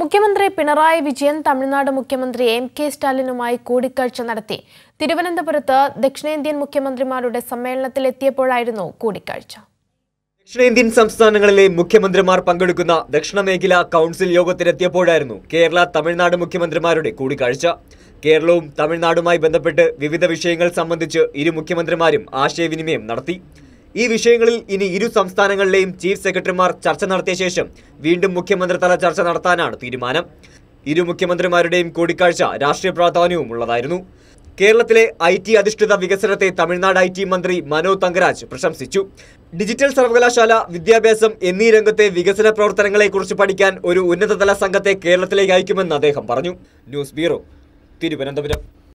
മുഖ്യമന്ത്രി പിണറായി വിജയൻ തമിഴ്നാട് മുഖ്യമന്ത്രി M K സ്റ്റാലിനുമായി കൂടിക്കാഴ്ച നടത്തി തിരുവനന്തപുരത്ത് ദക്ഷിണേന്ത്യൻ മുഖ്യമന്ത്രിമാരുടെ സമ്മേളനത്തിൽ എത്തിയപ്പോഴായിരുന്നു കൂടിക്കാഴ്ച ദക്ഷിണേന്ത്യൻ സംസ്ഥാനങ്ങളിലെ മുഖ്യമന്ത്രിമാർ പങ്കെടുക്കുന്ന മേഖലാ കൗൺസിൽ യോഗത്തിലെത്തിയപ്പോഴായിരുന്നു കേരള തമിഴ്നാട് മുഖ്യമന്ത്രിമാരുടെ കൂടിക്കാഴ്ച കേരളവും തമിഴ്നാടുമായി ബന്ധപ്പെട്ട് വിവിധ വിഷയങ്ങൾ സംബന്ധിച്ച് ഇരു മുഖ്യമന്ത്രിമാരും ആശയവിനിമയം നടത്തി ഈ വിഷയങ്ങളിൽ ഇനി ഇരു സംസ്ഥാനങ്ങളിലെയും ചീഫ് സെക്രട്ടറിമാർ ചർച്ച നടത്തിയ ശേഷം വീണ്ടും മുഖ്യമന്ത്രിതല ചർച്ച നടത്താനാണ് തീരുമാനം ഇരു മുഖ്യമന്ത്രിമാരുടെയും കൂടിക്കാഴ്ച രാഷ്ട്രീയ പ്രാധാന്യവും ഉള്ളതായിരുന്നു കേരളത്തിലെ ഐ ടി അധിഷ്ഠിത വികസനത്തെ തമിഴ്നാട് ഐ ടി മന്ത്രി മനോ തങ്കരാജ് പ്രശംസിച്ചു ഡിജിറ്റൽ സർവകലാശാല വിദ്യാഭ്യാസം എന്നീ രംഗത്തെ വികസന പ്രവർത്തനങ്ങളെക്കുറിച്ച് പഠിക്കാൻ ഒരു ഉന്നതതല സംഘത്തെ കേരളത്തിലേക്ക് അയക്കുമെന്ന് അദ്ദേഹം പറഞ്ഞു ന്യൂസ് ബ്യൂറോ തിരുവനന്തപുരം